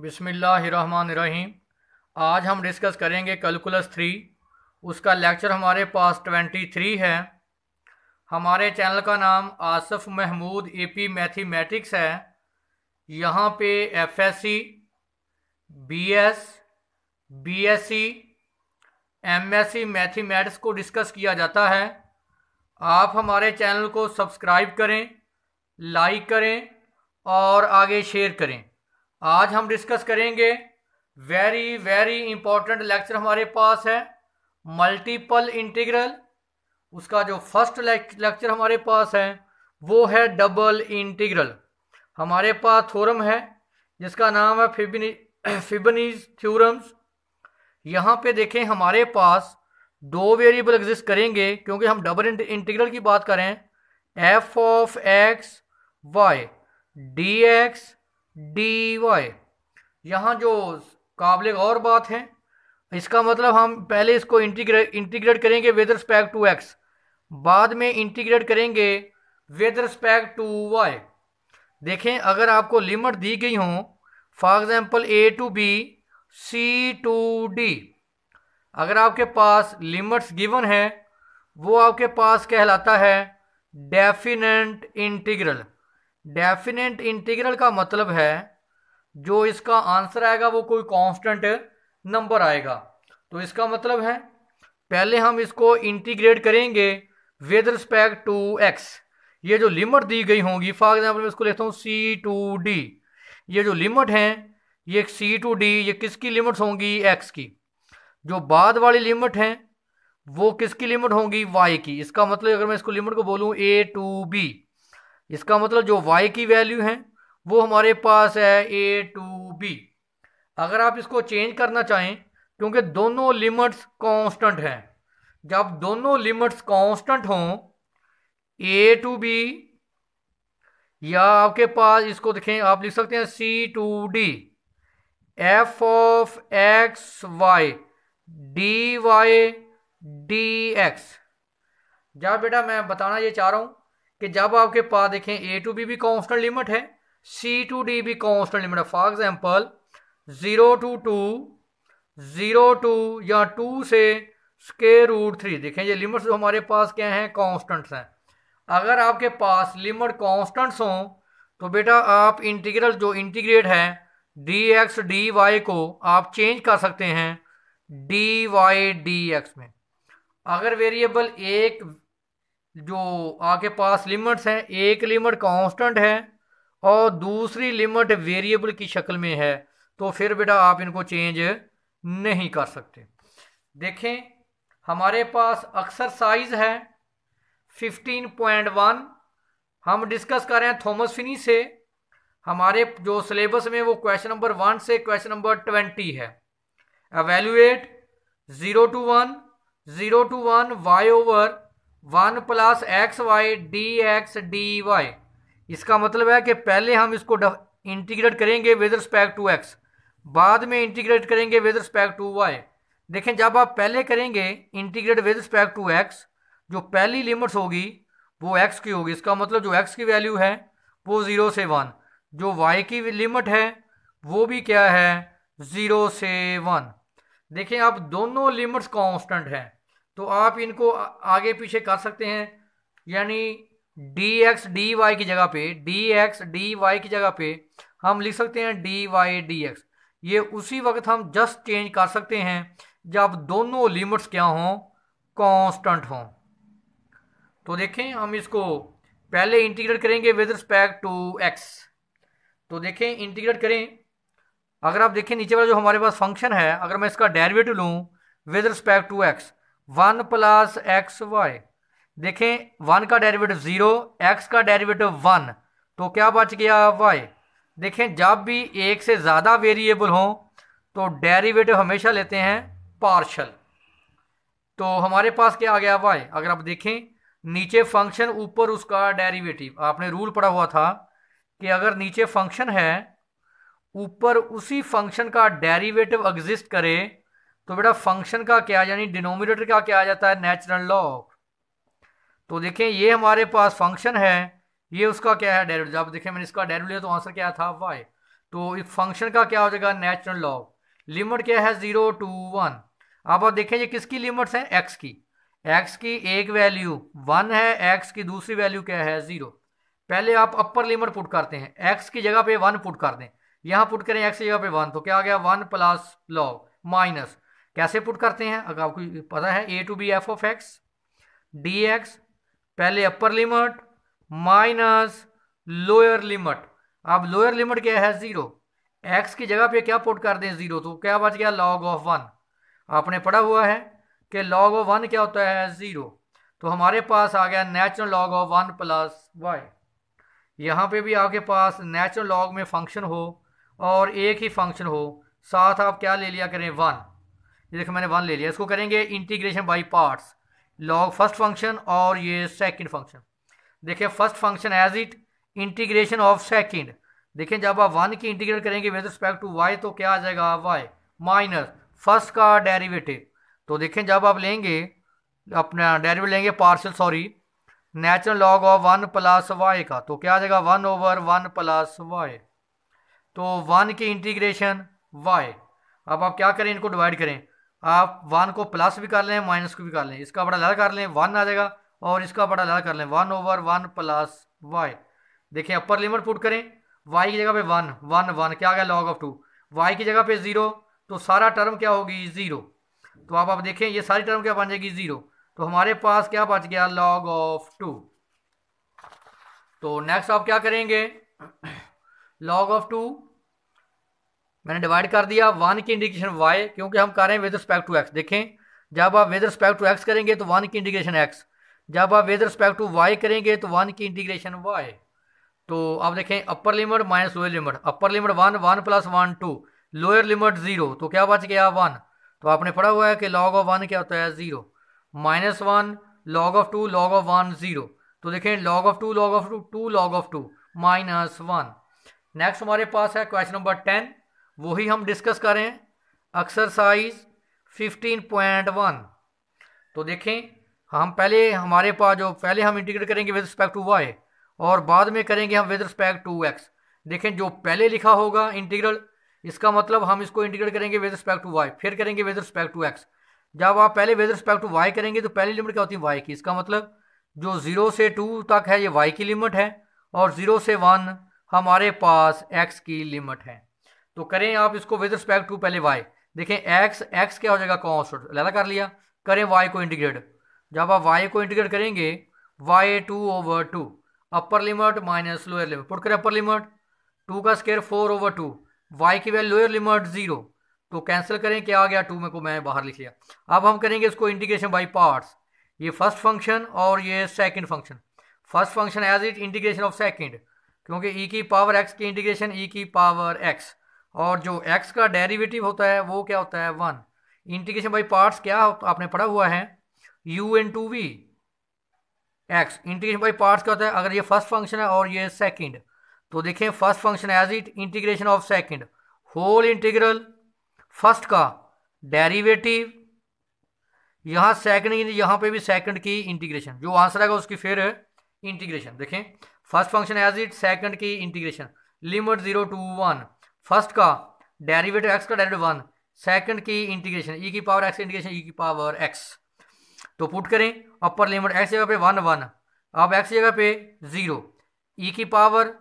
बिसमीम आज हम डिस्कस करेंगे कैलकुलस थ्री उसका लेक्चर हमारे पास ट्वेंटी थ्री है हमारे चैनल का नाम आसफ़ महमूद एपी मैथमेटिक्स है यहाँ पे FSc, BS, BSc, MSc mathematics को डिस्कस किया जाता है आप हमारे चैनल को सब्सक्राइब करें लाइक करें और आगे शेयर करें आज हम डिस्कस करेंगे वेरी वेरी इंपॉर्टेंट लेक्चर हमारे पास है मल्टीपल इंटीग्रल उसका जो फर्स्ट लेक्चर हमारे पास है वो है डबल इंटीग्रल हमारे पास थ्योरम है जिसका नाम है फिबनी फिबनीज थ्योरम्स यहाँ पे देखें हमारे पास दो वेरिएबल एग्जिस्ट करेंगे क्योंकि हम डबल इंटीग्रल की बात करें f of x y d x d y यहाँ जो काबिल और बात है इसका मतलब हम पहले इसको इंटीग्रेट इंटीग्रेट करेंगे विद रिस्पेक्ट टू एक्स बाद में इंटीग्रेट करेंगे विद रिस्पेक्ट टू वाई देखें अगर आपको लिमिट दी गई हो for example a to b c to d अगर आपके पास लिमिट्स गिवन है वो आपके पास कहलाता है डेफिनेट इंटीग्रल डेफिनेट इंटीग्रल का मतलब है जो इसका आंसर आएगा वो कोई कांस्टेंट नंबर आएगा तो इसका मतलब है पहले हम इसको इंटीग्रेट करेंगे विद रिस्पेक्ट टू एक्स ये जो लिमिट दी गई होंगी फॉर एग्जाम्पल मैं इसको लेता हूँ सी टू डी ये जो लिमिट हैं ये सी टू डी ये किसकी लिमिट्स होंगी एक्स की जो बाद वाली लिमिट हैं वो किसकी लिमिट होंगी वाई की इसका मतलब अगर मैं इसको लिमिट को बोलूँ ए टू बी इसका मतलब जो y की वैल्यू है वो हमारे पास है ए टू बी अगर आप इसको चेंज करना चाहें क्योंकि दोनों लिमिट्स कांस्टेंट हैं जब दोनों लिमिट्स कांस्टेंट हों ए टू बी या आपके पास इसको देखें आप लिख सकते हैं c to d f of x y d y d x जब बेटा मैं बताना ये चाह रहा हूँ कि जब आपके पास देखें ए टू बी भी कॉन्स्टेंट लिमिट है सी टू डी भी कॉन्स्टेंट लिमिट है for example zero to two zero to या टू से स्केयर रूट थ्री देखें ये लिमिट्स जो हमारे पास क्या हैं कॉन्स्टेंट्स हैं अगर आपके पास लिमिट कॉन्स्टेंट्स हों तो बेटा आप इंटीग्रल जो इंटीग्रेट है डी एक्स डी वाई को आप चेंज कर सकते हैं डी वाई डी एक्स में अगर वेरिएबल एक जो आपके पास लिमिट्स हैं एक लिमिट कांस्टेंट है और दूसरी लिमिट वेरिएबल की शक्ल में है तो फिर बेटा आप इनको चेंज नहीं कर सकते देखें हमारे पास अक्सर साइज है 15.1 हम डिस्कस कर रहे हैं थॉमस फिनी से हमारे जो सिलेबस में वो क्वेश्चन नंबर वन से क्वेश्चन नंबर ट्वेंटी है evaluate zero to one zero to one y over one plus x y d x d y इसका मतलब है कि पहले हम इसको इंटीग्रेट करेंगे विद रिस्पेक्ट टू एक्स बाद में इंटीग्रेट करेंगे विद रिस्पेक्ट टू वाई देखें जब आप पहले करेंगे integrate with respect to x जो पहली लिमिट्स होगी वो एक्स की होगी इसका मतलब जो एक्स की वैल्यू है वो ज़ीरो से वन जो वाई की लिमिट है वो भी क्या है ज़ीरो से वन देखें आप दोनों लिमिट्स कॉन्स्टेंट हैं तो आप इनको आगे पीछे कर सकते हैं यानी डी एक्स डी वाई की जगह पे डी एक्स डी वाई की जगह पे हम लिख सकते हैं डी वाई डी एक्स ये उसी वक्त हम जस्ट चेंज कर सकते हैं जब दोनों लिमिट्स क्या हों कांस्टेंट हों तो देखें हम इसको पहले इंटीग्रेट करेंगे विद रिस्पेक्ट टू एक्स तो देखें इंटीग्रेट करें अगर आप देखें नीचे वाला जो हमारे पास फंक्शन है अगर मैं इसका डेरिवेटिव लूँ with respect to x one plus x y देखें वन का डेरिवेटिव ज़ीरो एक्स का डेरिवेटिव वन तो क्या बच गया वाई देखें जब भी एक से ज़्यादा वेरिएबल हों तो डेरिवेटिव हमेशा लेते हैं पार्शल तो हमारे पास क्या आ गया वाई अगर आप देखें नीचे फंक्शन ऊपर उसका डेरिवेटिव आपने रूल पढ़ा हुआ था कि अगर नीचे फंक्शन है ऊपर उसी फंक्शन का डेरिवेटिव एग्जिस्ट करे तो बेटा फंक्शन का क्या यानी डिनोमिनेटर का क्या आ जाता है नेचुरल लॉग तो देखें ये हमारे पास फंक्शन है ये उसका क्या है डेरिवेटिव अब देखें मैंने इसका डेरिवेटिव लिया तो आंसर क्या था वाई तो इस फंक्शन का क्या हो जाएगा नेचुरल लॉग लिमिट क्या है ज़ीरो टू वन अब आप देखें ये किसकी लिमिट्स हैं एक्स की एक्स की एक वैल्यू वन है एक्स की दूसरी वैल्यू क्या है ज़ीरो पहले आप अपर लिमिट पुट करते हैं एक्स की जगह पे वन पुट कर दें यहाँ पुट करें एक्स की जगह पे वन तो क्या आ गया वन प्लस लॉग माइनस कैसे पुट करते हैं अगर आपको पता है a to b f of x d x पहले upper limit minus lower limit अब लोअर लिमिट क्या है ज़ीरो एक्स की जगह पे क्या पुट कर दें ज़ीरो तो क्या बच गया लॉग ऑफ वन आपने पढ़ा हुआ है कि लॉग ऑफ वन क्या होता है ज़ीरो तो हमारे पास आ गया natural log of one plus y यहाँ पे भी आपके पास नेचुरल लॉग में फंक्शन हो और एक ही फंक्शन हो साथ आप क्या ले लिया करें वन ये देखो मैंने वन ले लिया इसको करेंगे integration by parts log first function और ये सेकेंड फंक्शन देखिए first function as it integration of second देखें जब आप वन की इंटीग्रेट करेंगे विद रिस्पेक्ट टू वाई तो क्या आ जाएगा वाई माइनस फर्स्ट का डेरिवेटिव तो देखें जब आप लेंगे अपना डेरिवेटिव लेंगे partial sorry natural log of one plus y का तो क्या आ जाएगा one over one plus y तो वन की इंटीग्रेशन वाई अब आप क्या करें इनको डिवाइड करें आप वन को प्लस भी कर लें माइनस को भी कर लें इसका बड़ा लड़ा कर लें वन आ जाएगा और इसका बड़ा लड़ा कर लें one over one plus y देखें अपर लिमिट पुट करें वाई की जगह पे वन वन वन क्या आ गया लॉग ऑफ टू वाई की जगह पे ज़ीरो तो सारा टर्म क्या होगी ज़ीरो तो आप आप देखें ये सारी टर्म क्या बन जाएगी ज़ीरो तो हमारे पास क्या बच गया लॉग ऑफ टू तो नेक्स्ट आप क्या करेंगे लॉग ऑफ टू मैंने डिवाइड कर दिया वन की इंडिकेशन वाई क्योंकि हम कर रहे हैं विद रिस्पेक्ट टू एक्स देखें जब आप विद रिस्पेक्ट टू एक्स करेंगे तो वन की इंडिकेशन एक्स जब आप विद रिस्पेक्ट टू वाई करेंगे तो वन की इंटीग्रेशन वाई तो आप देखें upper limit minus lower limit upper limit one one plus one two lower limit zero तो क्या बच गया वन तो आपने पढ़ा हुआ है कि लॉग ऑफ वन क्या होता है zero minus one log of two log of one zero तो देखें log of two log of two two log of two minus one next हमारे पास है क्वेश्चन नंबर टेन वही हम डिस्कस करें एक्सरसाइज 15.1 तो देखें हम पहले हमारे पास जो पहले हम इंटीग्रेट करेंगे विद रिस्पेक्ट टू वाई और बाद में करेंगे हम विद रिस्पेक्ट टू एक्स देखें जो पहले लिखा होगा इंटीग्रल इसका मतलब हम इसको इंटीग्रेट करेंगे विद रिस्पेक्ट टू वाई फिर करेंगे विद रिस्पेक्ट टू एक्स जब आप पहले विद रिस्पेक्ट टू वाई करेंगे तो पहली लिमिट क्या होती है वाई की इसका मतलब जो ज़ीरो से टू तक है ये वाई की लिमिट है और ज़ीरो से वन हमारे पास एक्स की लिमिट है तो करें आप इसको विद रिस्पेक्ट टू पहले वाई देखें एक्स एक्स क्या हो जाएगा कॉन्स्टेंट लहदा कर लिया करें वाई को इंटीग्रेट जब आप वाई को इंटीग्रेट करेंगे y two over two upper limit minus lower limit put करें अपर लिमिट टू का square four over two y की वैल्यू लोअर लिमिट जीरो तो कैंसिल करें क्या आ गया टू में को मैं बाहर लिख लिया अब हम करेंगे इसको इंटीग्रेशन बाई पार्ट्स ये फर्स्ट फंक्शन और ये second function first function as it integration of second क्योंकि ई e की पावर एक्स की इंटीग्रेशन ई e की पावर एक्स और जो एक्स का डेरिवेटिव होता है वो क्या होता है वन इंटीग्रेशन बाई पार्ट्स क्या आपने पढ़ा हुआ है u into v x integration by parts क्या होता है अगर ये फर्स्ट फंक्शन है और ये सेकेंड तो देखें first function as it integration of second whole integral first का डेरिवेटिव यहाँ सेकंड यहाँ पे भी सेकंड की इंटीग्रेशन जो आंसर आएगा उसकी फिर इंटीग्रेशन देखें first function as it second की integration limit zero to one first का डेरिवेटिव एक्स का डेरिवेटिव वन सेकंड की इंटीग्रेशन ई e की power x integration e e की पावर एक्स तो पुट करें अपर लिमिट एक्स जगह पे वन वन अब एक्स जगह पे ज़ीरो ई e की पावर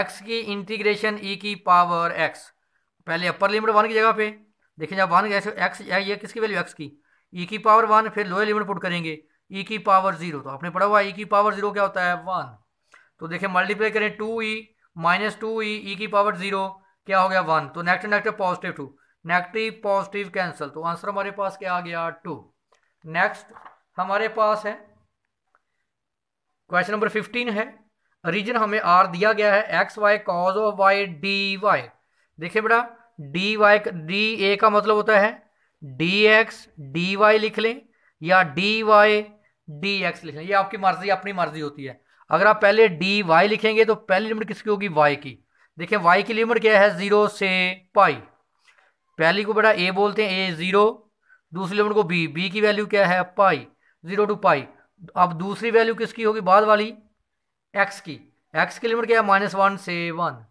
एक्स की इंटीग्रेशन ई की पावर एक्स पहले अपर लिमिट वन की जगह पे देखिए जब वन एक्स ये किसकी वैल्यू एक्स की ई की पावर वन फिर लोअर लिमिट पुट करेंगे ई की पावर जीरो तो आपने पढ़ा हुआ ई की पावर जीरो क्या होता है वन तो देखिए मल्टीप्लाई करें two e minus two e e की पावर जीरो क्या हो गया वन तो next next positive two negative positive cancel तो आंसर हमारे पास क्या आ गया टू नेक्स्ट हमारे पास है क्वेश्चन नंबर फिफ्टीन है रीजन हमें आर दिया गया है x y cos of y d y देखिए बेटा डी वाई डी ए का मतलब होता है डी एक्स डी वाई लिख लें या डी वाई डी एक्स लिख लें ये आपकी मर्जी अपनी मर्जी होती है अगर आप पहले डी वाई लिखेंगे तो पहली लिमिट किसकी होगी वाई की देखिए वाई की लिमिट क्या है जीरो से पाई पहली को बेटा ए बोलते हैं ए जीरो दूसरी लिमिट को बी बी की वैल्यू क्या है पाई जीरो टू पाई अब दूसरी वैल्यू किसकी होगी बाद वाली एक्स की एक्स की लिमिट क्या है माइनस वन से वन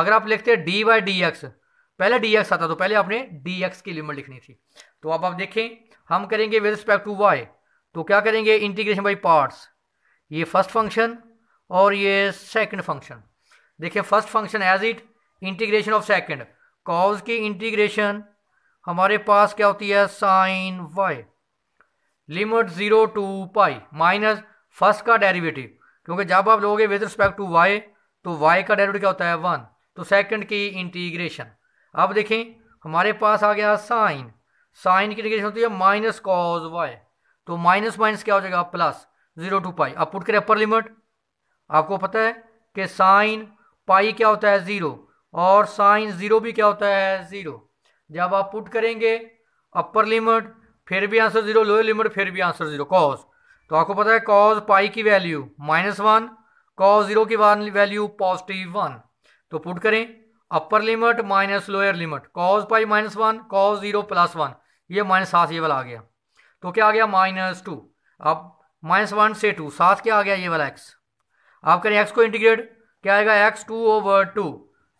अगर आप लिखते हैं डी बाई डी एक्स पहले डी एक्स आता तो पहले आपने डी एक्स की लिमिट लिखनी थी तो अब आप देखें हम करेंगे विद रिस्पेक्ट टू वाई तो क्या करेंगे इंटीग्रेशन बाई पार्ट्स ये फर्स्ट फंक्शन और ये सेकेंड फंक्शन देखिए first function as it integration of second cos की इंटीग्रेशन हमारे पास क्या होती है sine y limit zero to pi minus first का डेरिवेटिव क्योंकि जब आप लोगे विद रिस्पेक्ट टू वाई तो वाई का डेरिवेटिव क्या होता है वन तो सेकंड की इंटीग्रेशन अब देखें हमारे पास आ गया साइन साइन की इंटीग्रेशन होती है माइनस कॉज वाई तो माइनस माइनस क्या हो जाएगा प्लस ज़ीरो टू पाई आप पुट करें अपर लिमिट आपको पता है कि साइन पाई क्या होता है ज़ीरो और साइन ज़ीरो भी क्या होता है ज़ीरो जब आप पुट करेंगे अपर लिमिट फिर भी आंसर ज़ीरो लोअर लिमिट फिर भी आंसर ज़ीरो कॉज तो आपको पता है कॉज पाई की value minus one cos zero की वैल्यू पॉजिटिव वन तो पुट करें upper limit minus lower limit cos pi minus one cos zero plus one ये माइनस सात ये वाला आ गया तो क्या आ गया माइनस टू अब माइनस वन से टू सात क्या आ गया ये वाला एक्स आप करें एक्स को इंटीग्रेट क्या आएगा x two over two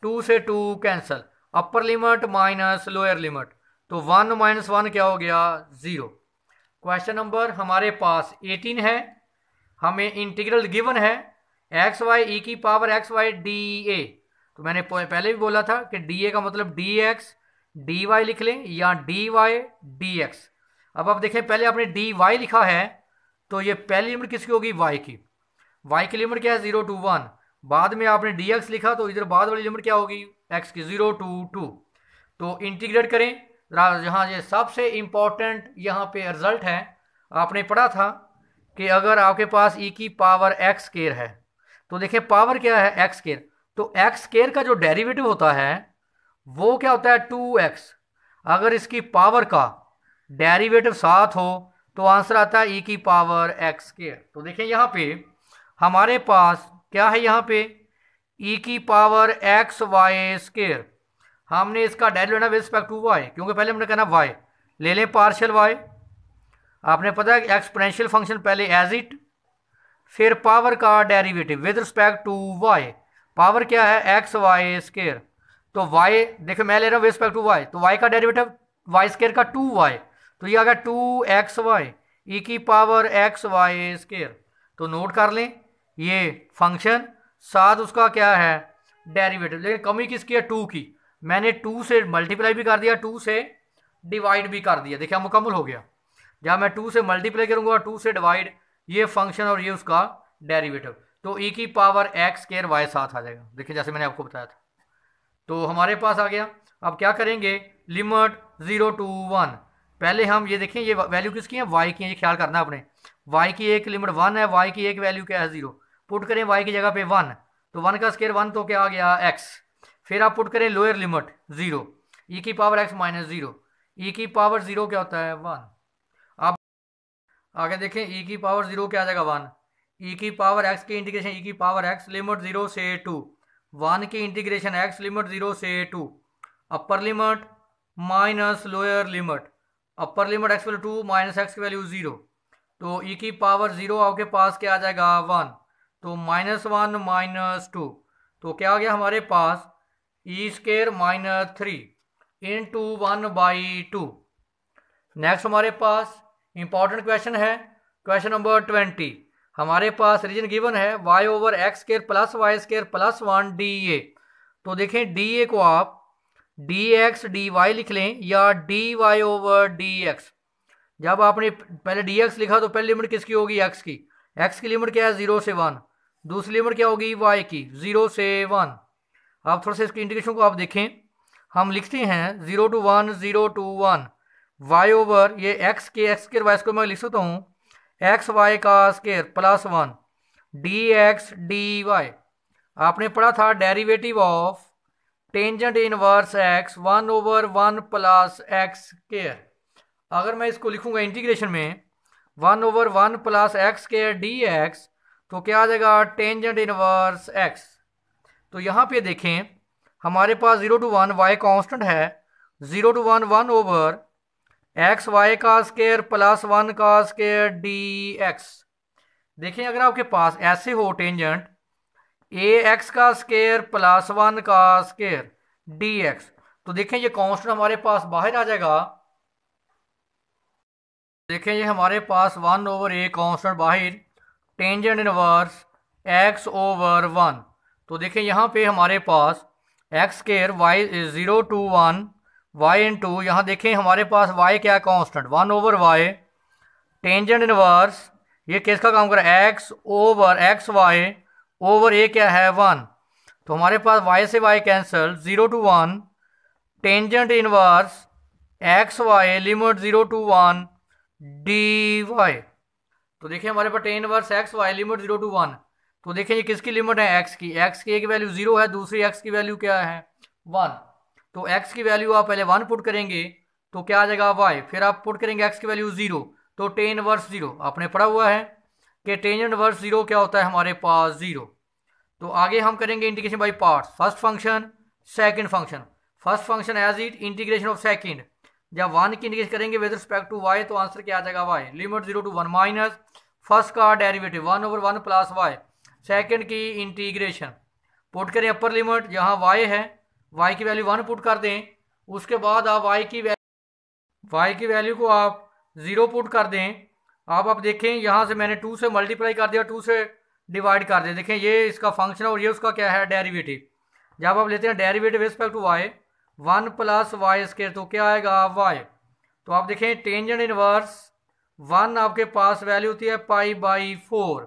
two से two cancel upper limit minus lower limit तो वन माइनस वन क्या हो गया ज़ीरो क्वेश्चन नंबर हमारे पास एटीन है हमें इंटीग्रल गिवन है एक्स वाई ई की power x y d a तो मैंने पहले भी बोला था कि डी ए का मतलब डी एक्स डी वाई लिख लें या डी वाई डी एक्स अब आप देखें पहले आपने डी वाई लिखा है तो ये पहली लिमिट किसकी होगी वाई की वाई की लिमिट क्या है ज़ीरो टू वन बाद में आपने डी एक्स लिखा तो इधर बाद वाली लिमिट क्या होगी एक्स की ज़ीरो टू टू तो इंटीग्रेट करें यहाँ ये सबसे इम्पॉर्टेंट यहाँ पे रिजल्ट है आपने पढ़ा था कि अगर आपके पास ई e की पावर एक्स केयर है तो देखिए पावर क्या है एक्स केयर तो एक्स केयर का जो डेरिवेटिव होता है वो क्या होता है टू एक्स अगर इसकी पावर का डेरिवेटिव सात हो तो आंसर आता है ई e की पावर एक्स केयर तो देखिए यहाँ पे हमारे पास क्या है यहाँ पे ई e की पावर एक्स वाई स्केयर हमने इसका डेल लेना विद रिस्पेक्ट टू वाई क्योंकि पहले हमने कहना वाई ले लें पार्शियल वाई आपने पता है एक्सपोनेंशियल फंक्शन पहले एज इट फिर पावर का derivative with respect to y power क्या है एक्स वाई स्केयर तो वाई देखो मैं ले रहा हूँ विद रिस्पेक्ट टू वाई तो वाई का डेरिवेटिव वाई स्केयर का टू वाई तो ये आ गया टू एक्स वाई ई की पावर एक्स वाई स्केयर तो नोट कर लें ये फंक्शन साथ उसका क्या है डेरिवेटिव लेकिन कमी किसकी है टू की मैंने टू से मल्टीप्लाई भी कर दिया टू से डिवाइड भी कर दिया देखिए मुकम्मल हो गया जहाँ मैं टू से मल्टीप्लाई करूँगा टू से डिवाइड ये फंक्शन और ये उसका डेरीवेटिव तो ई e की पावर एक्स केयर वाई साथ आ जाएगा देखिए जैसे मैंने आपको बताया था तो हमारे पास आ गया अब क्या करेंगे लिमिट ज़ीरो टू वन पहले हम ये देखें ये वैल्यू किसकी है वाई की है ये ख्याल करना आपने वाई की एक लिमिट वन है वाई की एक वैल्यू क्या है ज़ीरो पुट करें वाई की जगह पे वन तो वन का स्केयर वन तो क्या आ गया एक्स फिर आप पुट करें लोअर लिमिट ज़ीरो ई की power x minus zero e की पावर ज़ीरो क्या होता है वन आप आगे देखें ई e की पावर ज़ीरो क्या आ जाएगा वन ई e की पावर एक्स e की इंटीग्रेशन ई की पावर एक्स लिमिट ज़ीरो से टू वन की इंटीग्रेशन एक्स लिमिट ज़ीरो से to upper limit minus lower limit upper limit x value to minus x की value zero तो e की power zero आपके पास क्या आ जाएगा वन तो माइनस वन माइनस टू तो क्या आ गया हमारे पास e square minus three into one by two next हमारे पास इंपॉर्टेंट क्वेश्चन है क्वेश्चन नंबर ट्वेंटी हमारे पास रीजन गिवन है y over x square plus y square plus one d a तो देखें डी ए को आप डी एक्स डी वाई लिख लें या d y over d x जब आपने पहले डी एक्स लिखा तो पहले लिमिट किसकी होगी एक्स की एक्स की लिमिट क्या है जीरो से वन दूसरी लिमिट क्या होगी वाई की ज़ीरो से वन आप थोड़ा सा इसकी इंटीग्रेशन को आप देखें हम लिखते हैं zero to one zero to one y over ये एक्स के एक्स स्केयर वाई स्क्र मैं लिख सकता हूँ एक्स वाई का square plus one d x d y आपने पढ़ा था derivative of tangent inverse x one over one plus x square अगर मैं इसको लिखूँगा इंटीग्रेशन में one over one plus x square d x तो क्या आ जाएगा टेंजेंट इनवर्स एक्स तो यहाँ पे देखें हमारे पास zero to one y constant है zero to one one over x y का स्केयर प्लस वन का स्केयर डी एक्स देखें अगर आपके पास ऐसे हो टेंजेंट ए एक्स का स्केयर प्लस वन का स्केयर डी एक्स तो देखें ये कांस्टेंट हमारे पास बाहर आ जाएगा देखें ये हमारे पास वन ओवर ए कॉन्स्टेंट बाहर tangent inverse x over one तो देखें यहाँ पे हमारे पास x square y zero to one y into यहाँ देखें हमारे पास वाई क्या constant one over y tangent inverse ये किसका काम कर x over x y over a क्या है वन तो हमारे पास वाई से y cancel zero to one tangent inverse x y limit zero to one d y तो देखिए हमारे पास tan inverse x y limit zero to one तो देखिए ये किसकी लिमिट है एक्स की एक्स की एक वैल्यू जीरो है दूसरी एक्स की वैल्यू क्या है वन तो एक्स की वैल्यू आप पहले वन पुट करेंगे तो क्या आ जाएगा वाई फिर आप पुट करेंगे एक्स की वैल्यू जीरो तो टेन वर्स जीरो आपने पढ़ा हुआ है कि टेन वर्स जीरो क्या होता है हमारे पास जीरो तो आगे हम करेंगे integration by part first function second function first function as it integration of second जब वन की इंडिकेशन करेंगे विद रिस्पेक्ट टू वाई तो आंसर क्या आ जाएगा y limit zero to one minus first का derivative one over one plus y second की integration put करें अपर लिमिट यहाँ वाई है वाई की वैल्यू वन पुट कर दें उसके बाद आप वाई की वैल्यू वाई की वैल्यू को आप ज़ीरो पुट कर दें आप आप देखें यहाँ से मैंने टू से मल्टीप्लाई कर दिया टू से डिवाइड कर दिया देखें ये इसका फंक्शन और ये उसका क्या है डेरिवेटिव जब आप लेते हैं derivative respect to y one plus y square तो क्या आएगा वाई तो आप देखें टेंजेंट इनवर्स वन आपके पास वैल्यू होती है पाई बाई फोर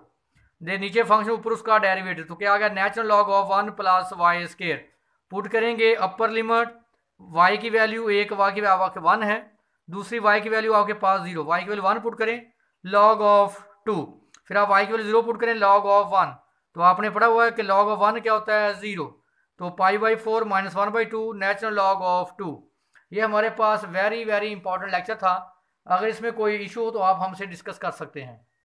दे नीचे फंक्शन ऊपर उसका डेरिवेटिव तो क्या आ गया natural log of one plus y square put करेंगे अपर लिमिट वाई की वैल्यू एक वाई की वैल्यू वन है दूसरी वाई की वैल्यू आपके पास जीरो वाई की वैल्यू वन पुट करें लॉग ऑफ टू फिर आप वाई की वैल्यू जीरो पुट करें लॉग ऑफ वन तो आपने पढ़ा हुआ है कि लॉग ऑफ वन क्या होता है जीरो तो pi by four minus one by two natural log of two ये हमारे पास वेरी वेरी इंपॉर्टेंट लेक्चर था अगर इसमें कोई इशू हो तो आप हमसे डिस्कस कर सकते हैं